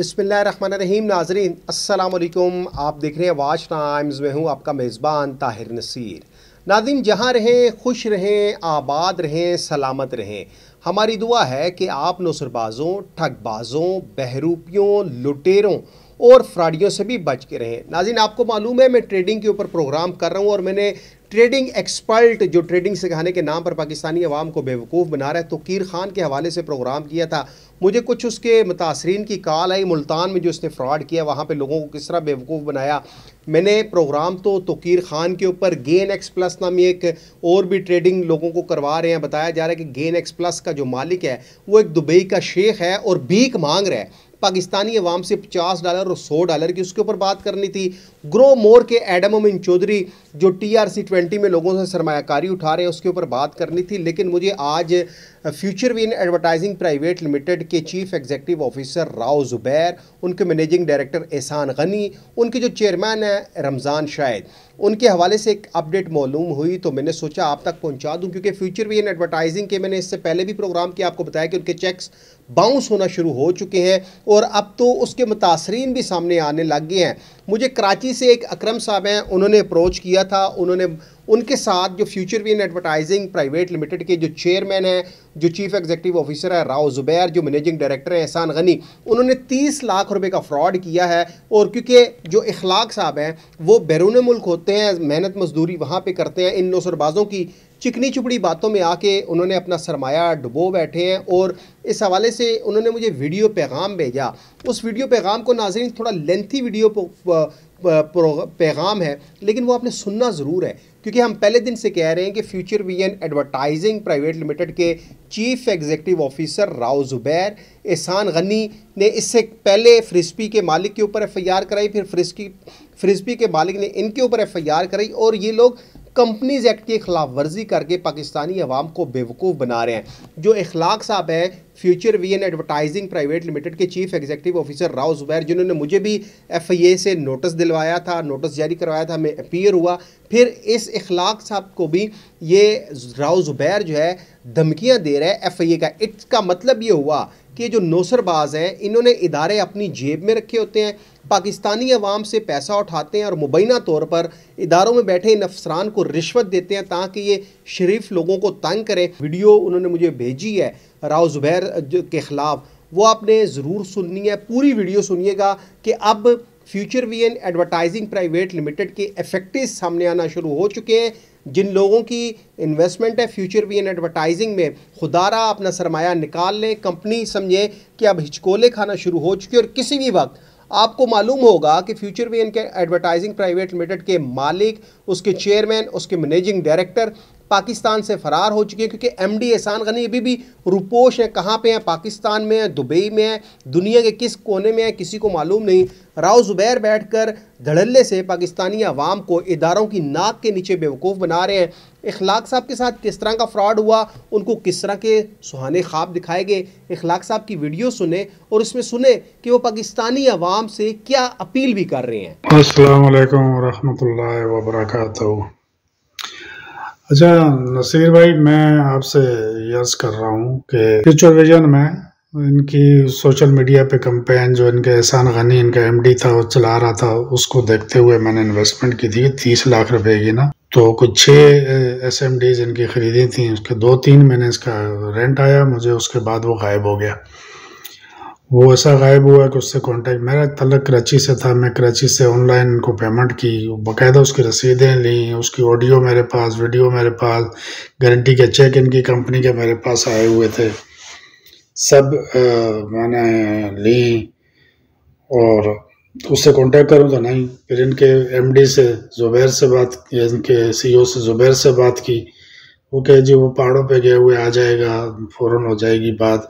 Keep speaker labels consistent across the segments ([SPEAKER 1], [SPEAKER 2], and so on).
[SPEAKER 1] रहीम नाजरीन असलकुम आप देख रहे हैं वाच टाइम्स में हूँ आपका मेज़बान ताहिर नसीर नाजिन जहाँ रहें खुश रहें आबाद रहें सलामत रहें हमारी दुआ है कि आप नौसरबाज़ों ठगबाज़ों बहरूपियों लुटेरों और फ्राडियों से भी बच के रहें नाजिन आपको मालूम है मैं ट्रेडिंग के ऊपर प्रोग्राम कर रहा हूँ और मैंने ट्रेडिंग एक्सपर्ट जो ट्रेडिंग सिखाने के नाम पर पाकिस्तानी अवाम को बेवकूफ़ बना रहा है कीर खान के हवाले से प्रोग्राम किया था मुझे कुछ उसके मुतासरीन की कॉल आई मुल्तान में जो उसने फ्रॉड किया वहाँ पे लोगों को किस तरह बेवकूफ़ बनाया मैंने प्रोग्राम तो तोकीर खान के ऊपर गेन एक्स प्लस नामी एक और भी ट्रेडिंग लोगों को करवा रहे हैं बताया जा रहा है कि गेन एक्स प्लस का जो मालिक है वो एक दुबई का शेख है और भीख मांग रहा है पाकिस्तानी अवाम से पचास डॉलर और सौ डॉलर की उसके ऊपर बात करनी थी ग्रो मोर के एडम उमिन चौधरी जो टी आर सी ट्वेंटी में लोगों से सरमाकारी उठा रहे हैं उसके ऊपर बात करनी थी लेकिन मुझे आज future win advertising private limited के chief executive officer Rao Zubair उनके मैनेजिंग डायरेक्टर एहसान गनी उनके जो चेयरमैन हैं रमज़ान शायद उनके हवाले से एक अपडेट मालूम हुई तो मैंने सोचा आप तक पहुंचा दूं क्योंकि फ्यूचर वी इन एडवर्टाइजिंग के मैंने इससे पहले भी प्रोग्राम किया आपको बताया कि उनके चेक्स बाउंस होना शुरू हो चुके हैं और अब तो उसके मुतासरीन भी सामने आने लग गए हैं मुझे कराची से एक अक्रम साहब हैं उन्होंने अप्रोच किया था उन्होंने उनके साथ जो future win advertising private limited के जो चेयरमैन हैं जो चीफ एग्जीक्यूटिव ऑफिसर है राव ज़ुबैर जो मैनेजिंग डायरेक्टर हैं एहसान गनी उन्होंने 30 लाख रुपए का फ्रॉड किया है और क्योंकि जो इखलाक साहब हैं वो बैरून मुल्क होते हैं मेहनत मजदूरी वहाँ पर करते हैं इन नौसरबाज़ों की चिकनी चुपड़ी बातों में आके उन्होंने अपना सरमाया डुबो बैठे हैं और इस हवाले से उन्होंने मुझे वीडियो पैगाम भेजा उस वीडियो पैगाम को नाजरीन थोड़ा लेंथी वीडियो पैगाम है लेकिन वो आपने सुनना ज़रूर है क्योंकि हम पहले दिन से कह रहे हैं कि future N advertising private limited के chief executive officer Rao Zubair Ehsan Gani ने इससे पहले फ्रिस्पी के मालिक के ऊपर एफ आई आर कराई फिर फ्रिस्की फ्रिस्पी के मालिक ने इनके ऊपर एफ कराई और ये लोग कंपनीज एक्ट की खिलाफ वर्जी करके पाकिस्तानी अवाम को बेवकूफ़ बना रहे हैं जो इखलाक साहब है future V N advertising private limited के chief executive officer Rao Zubair जिन्होंने मुझे भी एफ आई ए से नोटिस दिलवाया था नोटिस जारी करवाया था मैं अपीयर हुआ फिर इस इखलाक साहब को भी ये राव जुबैर जो है धमकियाँ दे रहे हैं एफ आई ए का का मतलब ये हुआ कि जो नौसरबाज हैं इन्होंने इदारे अपनी जेब में रखे होते हैं पाकिस्तानी अवाम से पैसा उठाते हैं और मुबैना तौर पर इदारों में बैठे इन अफसरान को रिश्वत देते हैं ताकि ये शरीफ लोगों को तंग करें वीडियो उन्होंने मुझे भेजी है राव जुबैर के ख़िलाफ़ वो आपने ज़रूर सुननी है पूरी वीडियो सुनिएगा कि अब future V N advertising private limited के इफेक्टिव सामने आना शुरू हो चुके हैं जिन लोगों की इन्वेस्टमेंट है फ्यूचर वी एन एडवर्टाइजिंग में खुदारा अपना सरमाया निकाल लें कंपनी समझें कि अब हिचकोले खाना शुरू हो चुकी है और किसी भी वक्त आपको मालूम होगा कि फ्यूचर वी एन के एडवर्टाइजिंग प्राइवेट लिमिटेड के मालिक उसके चेयरमैन उसके मैनेजिंग डायरेक्टर पाकिस्तान से फरार हो चुके हैं क्योंकि एम डी एहसान गनी अभी भी रुपोश है कहाँ पे हैं पाकिस्तान में है दुबई में है दुनिया के किस कोने में है किसी को मालूम नहीं राव ज़ुबैर बैठ कर धड़ल्ले से पाकिस्तानी आवाम को इदारों की नाक के नीचे बेवकूफ़ बना रहे हैं इखलाक साहब के साथ किस तरह का फ्रॉड हुआ उनको किस तरह के सुहाने ख्वाब दिखाए गए इखलाक साहब की वीडियो सुने और उसमें सुने कि वो पाकिस्तानी आवाम से क्या अपील भी कर रहे
[SPEAKER 2] हैं असल वरहमल वर्का अच्छा नसीर भाई मैं आपसे यर्ज कर रहा हूँ कि फ्यूचर विजन में इनकी सोशल मीडिया पे कंपेन जो इनके एहसान गनी इनका एमडी था वो चला रहा था उसको देखते हुए मैंने इन्वेस्टमेंट की थी तीस लाख रुपए की ना तो कुछ छः एस एम डीज इनकी खरीदी थी उसके दो तीन महीने इसका रेंट आया मुझे उसके बाद वो गायब हो गया वो ऐसा गायब हुआ कि उससे कांटेक्ट मेरा तलक कराची से था मैं कराची से ऑनलाइन को पेमेंट की बाकायदा उसकी रसीदें ली उसकी ऑडियो मेरे पास वीडियो मेरे पास गारंटी के चेक इनकी कंपनी के मेरे पास आए हुए थे सब आ, मैंने ली और उससे कांटेक्ट करूं तो नहीं फिर इनके एमडी से ज़ुबैर से बात या इनके सी e से ज़ुबैर से बात की वो कहे जी वो पहाड़ों पर गए हुए आ जाएगा फ़ौर हो जाएगी बात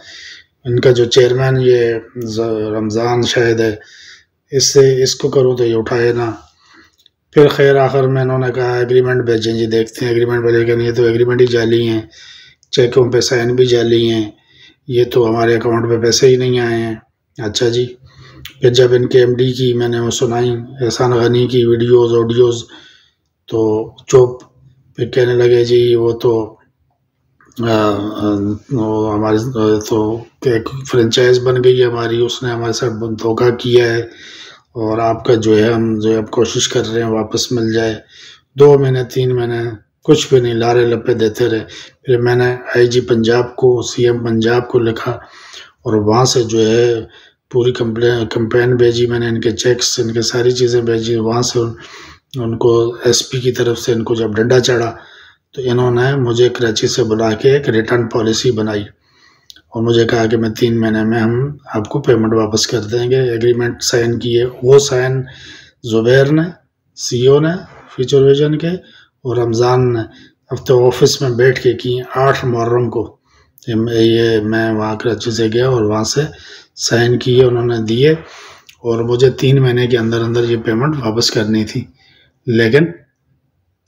[SPEAKER 2] इनका जो चेयरमैन ये रमज़ान शायद है इससे इसको करूँ तो ये उठाए ना फिर खैर आखिर में इन्होंने कहा एग्रीमेंट भेजें जी देखते हैं एग्रीमेंट भेजे कि ये तो एग्रीमेंट ही जाली हैं चेकों पे साइन भी जाली हैं ये तो हमारे अकाउंट पे पैसे ही नहीं आए हैं अच्छा जी फिर जब इनके एमडी की मैंने वो सुनाई एहसान गनी की वीडियोस ऑडियोज़ तो चुप फिर कहने लगे जी वो तो हमारे तो एक फ्रेंचाइज बन गई है हमारी उसने हमारे साथ धोखा किया है और आपका जो है हम जो है कोशिश कर रहे हैं वापस मिल जाए दो महीने तीन महीने कुछ भी नहीं लारे लपे देते रहे फिर मैंने आईजी पंजाब को सीएम पंजाब को लिखा और वहाँ से जो है पूरी कंप्लेन कंपेन भेजी मैंने इनके चेक्स इनके सारी चीज़ें भेजी वहाँ से उन, उनको एसपी की तरफ से इनको जब डंडा चढ़ा तो इन्होंने मुझे कराची से बुला के एक रिटर्न पॉलिसी बनाई और मुझे कहा कि मैं तीन महीने में हम आपको पेमेंट वापस कर देंगे एग्रीमेंट साइन किए वो साइन ज़ुबैर ने ओ e ने फ्यूचर विजन के और रमज़ान ने हफ्ते तो ऑफिस में बैठ के किए आठ मुहर्रम को ये मैं वहाँ कराची से गया और वहाँ से साइन किए उन्होंने दिए और मुझे तीन महीने के अंदर अंदर ये पेमेंट वापस करनी थी लेकिन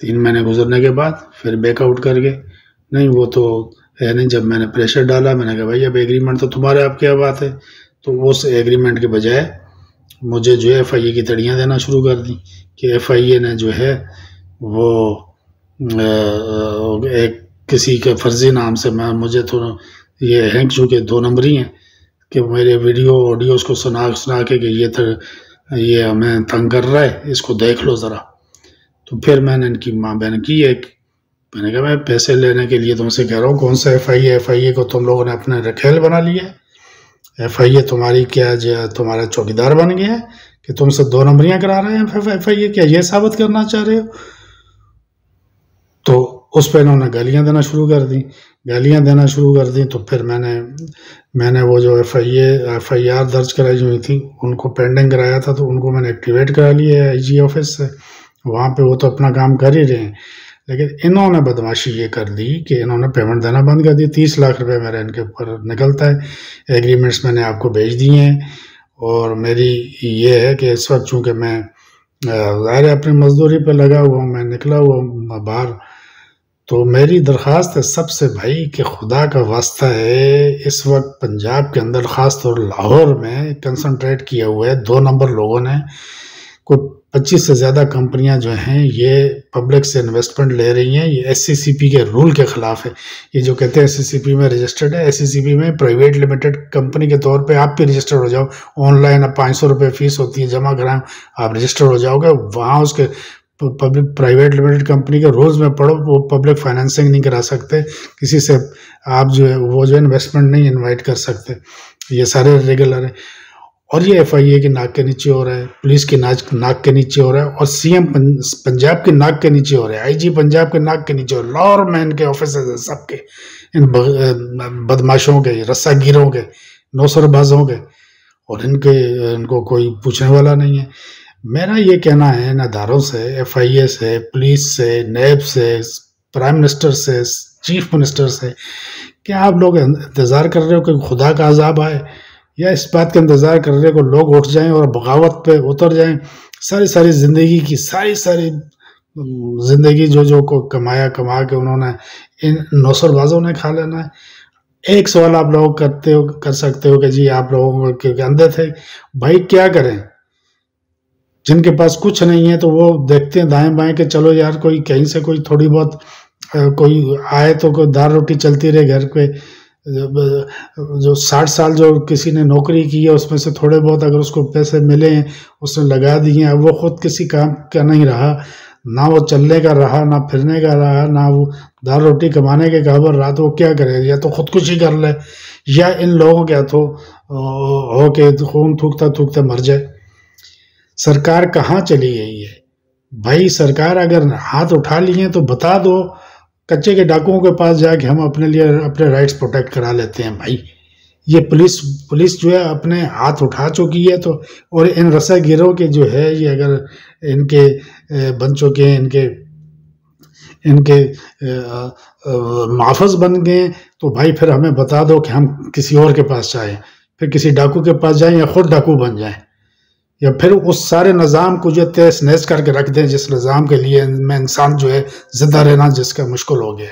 [SPEAKER 2] तीन महीने गुजरने के बाद फिर बेकआउट गए नहीं वो तो है नहीं जब मैंने प्रेशर डाला मैंने कहा भाई अब एग्रीमेंट तो तुम्हारे आपके क्या बात है तो उस एग्रीमेंट के बजाय मुझे जो है एफ की तड़ियाँ देना शुरू कर दी कि एफ ने जो है वो एक किसी के फर्जी नाम से मैं मुझे तो ये हैंक चूँकि दो नंबर ही हैं कि मेरे वीडियो ऑडियोज़ को सुना सुना के कि ये तो ये हमें तंग कर रहा है इसको देख लो ज़रा तो फिर मैंने इनकी माँ बहन की एक मैंने कहा मैं पैसे लेने के लिए तुमसे कह रहा हूँ कौन सा एफ आई एफ आई ए को तुम लोगों ने अपने रखेल बना लिया एफ आई ए तुम्हारी क्या जो तुम्हारा चौकीदार बन गया है कि तुमसे दो नंबरियाँ करा रहे हैं एफ आई ए क्या ये साबित करना चाह रहे हो तो उस पर इन्होंने गालियाँ देना शुरू कर दी गालियाँ देना शुरू कर दी तो फिर मैंने मैंने वो जो F I F I R दर्ज कराई हुई थी उनको पेंडिंग कराया था तो उनको मैंने एक्टिवेट करा लिया है आई जी ऑफिस से वहाँ पे वो तो अपना काम कर ही रहे हैं लेकिन इन्होंने बदमाशी ये कर दी कि इन्होंने पेमेंट देना बंद कर दी तीस लाख रुपए मेरा इनके ऊपर निकलता है एग्रीमेंट्स मैंने आपको भेज दिए हैं और मेरी ये है कि इस वक्त चूँकि मैं ज़ाहिर अपनी मजदूरी पर लगा हुआ हूँ मैं निकला हुआ हूँ बाहर तो मेरी दरख्वास्त है सबसे भाई कि खुदा का वास्ता है इस वक्त पंजाब के अंदर ख़ास तौर लाहौर में कंसनट्रेट किया हुआ है दो नंबर लोगों ने कोई पच्चीस से ज़्यादा कंपनियां जो हैं ये पब्लिक से इन्वेस्टमेंट ले रही हैं ये एस के रूल के ख़िलाफ़ है ये जो कहते हैं एस में रजिस्टर्ड है एस में प्राइवेट लिमिटेड कंपनी के तौर पे आप भी रजिस्टर्ड हो जाओ ऑनलाइन अब पाँच सौ रुपये फ़ीस होती है जमा कराएं आप रजिस्टर्ड हो जाओगे वहाँ उसके पब्लिक प्राइवेट लिमिटेड कंपनी के रूल्स में पढ़ो वो पब्लिक फाइनेंसिंग नहीं करा सकते किसी से आप जो है वो जो इन्वेस्टमेंट नहीं इन्वाइट कर सकते ये सारे रेगुलर हैं और ये ए के नाक के नीचे हो रहा है पुलिस के नाक नाक के नीचे हो रहा है और सीएम पंजाब के नाक के नीचे हो रहा है आईजी पंजाब के नाक के नीचे हो लॉर मैन के ऑफिस सबके इन बदमाशों के गिरों के नौसरबाजों के और इनके इनको कोई पूछने वाला नहीं है मेरा ये कहना है इन अदारों से ए से पुलिस से नैब से प्राइम मिनिस्टर से चीफ मिनिस्टर से क्या आप लोग इंतज़ार कर रहे हो कि खुदा का अजाब आए या इस बात का इंतज़ार कर रहे को लोग उठ जाएं और बगावत पे उतर जाएं सारी सारी ज़िंदगी की सारी सारी ज़िंदगी जो जो को कमाया कमा के उन्होंने इन नौसरबाजों ने खा लेना है एक सवाल आप लोग करते हो कर सकते हो कि जी आप लोगों के अंधे थे भाई क्या करें जिनके पास कुछ नहीं है तो वो देखते हैं दाएं बाएं के चलो यार कोई कहीं से कोई थोड़ी बहुत कोई आए तो कोई दाल रोटी चलती रहे घर पे जो साठ साल जो किसी ने नौकरी की है उसमें से थोड़े बहुत अगर उसको पैसे मिले हैं उसने लगा दिए अब वो खुद किसी काम का नहीं रहा ना वो चलने का रहा ना फिरने का रहा ना वो दाल रोटी कमाने के काबर तो वो क्या करे या तो खुदकुशी कर ले या इन लोगों के हाथों हो के खून थूकता थूकता मर जाए सरकार कहाँ चली गई है भाई सरकार अगर हाथ उठा लिए तो बता दो कच्चे के डाकुओं के पास जाके हम अपने लिए अपने राइट्स प्रोटेक्ट करा लेते हैं भाई ये पुलिस पुलिस जो है अपने हाथ उठा चुकी है तो और इन रसा गिरोह के जो है ये अगर इनके बन चुके हैं इनके इनके माफज बन गए तो भाई फिर हमें बता दो कि हम किसी और के पास जाएं फिर किसी डाकू के पास जाएं या खुद डाकू बन जाएं या फिर उस सारे निज़ाम को जो तेस नहस करके रख दें जिस निज़ाम के लिए मैं इंसान जो है ज़िंदा रहना जिसका मुश्किल हो गया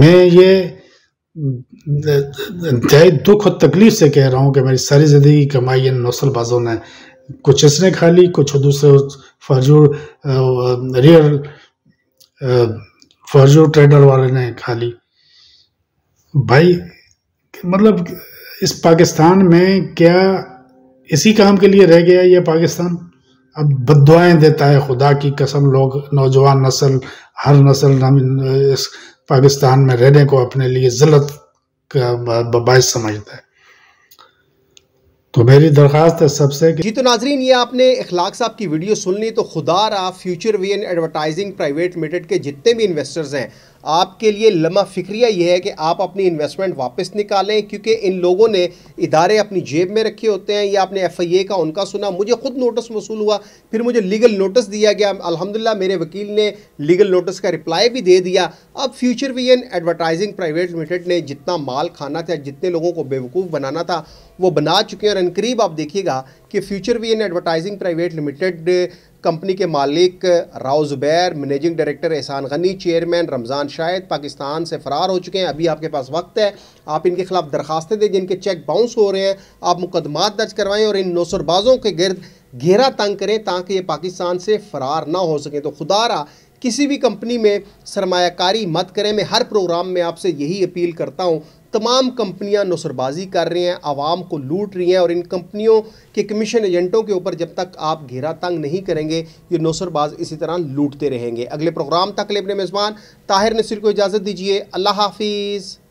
[SPEAKER 2] मैं ये इंतहाई दुख और तकलीफ से कह रहा हूँ कि मेरी सारी ज़िंदगी कमाई इन नौसलबाजों ने कुछ इसने खा ली कुछ दूसरे फर्जूर रियल फर्जूर ट्रेडर वाले ने खा ली भाई मतलब इस पाकिस्तान में क्या इसी काम के लिए रह गया ये पाकिस्तान अब बदवाएँ देता है खुदा की कसम लोग नौजवान नस्ल हर नस्ल इस पाकिस्तान में रहने को अपने लिए ज़िलत का बायस समझता
[SPEAKER 1] है तो मेरी दरखास्त है सबसे जी तो नाजरीन ये आपने इखलाक साहब की वीडियो सुन ली तो खुदा रहा future V N advertising private limited के जितने भी इन्वेस्टर्स हैं आपके लिए लम्हा फिक्रिया ये है कि आप अपनी इन्वेस्टमेंट वापस निकालें क्योंकि इन लोगों ने इदारे अपनी जेब में रखे होते हैं या आपने एफ आई ए का उनका सुना मुझे खुद नोटिस मौसू हुआ फिर मुझे लीगल नोटिस दिया गया अलहमदिल्ला मेरे वकील ने लीगल नोटिस का रिप्लाई भी दे दिया अब future V N advertising private limited ने जितना माल खाना था जितने लोगों को बेवकूफ़ बनाना था वो बना चुके हैं एंड करीब आप देखिएगा कि future V N advertising private limited company के मालिक राव ज़ुबैर मैनेजिंग डायरेक्टर एहसान गनी चेयरमैन रमज़ान शायद पाकिस्तान से फ़रार हो चुके हैं अभी आपके पास वक्त है आप इनके खिलाफ दरखास्तें दें जिनके चेक बाउंस हो रहे हैं आप मुकदमात दर्ज करवाएं और इन नौसरबाजों के गर्द घेरा तंग करें ताकि ये पाकिस्तान से फ़रार ना हो सकें तो खुदारा किसी भी कंपनी में सरमाकारी मत करें मैं हर प्रोग्राम में आपसे यही अपील करता हूँ तमाम कंपनियां नौसरबाजी कर रही हैं आवाम को लूट रही हैं और इन कंपनियों के कमीशन एजेंटों के ऊपर जब तक आप घेरा तंग नहीं करेंगे ये नौसरबाज इसी तरह लूटते रहेंगे अगले प्रोग्राम तक ले अपने मेज़बान ताहिर नसीर को इजाज़त दीजिए अल्लाह हाफिज़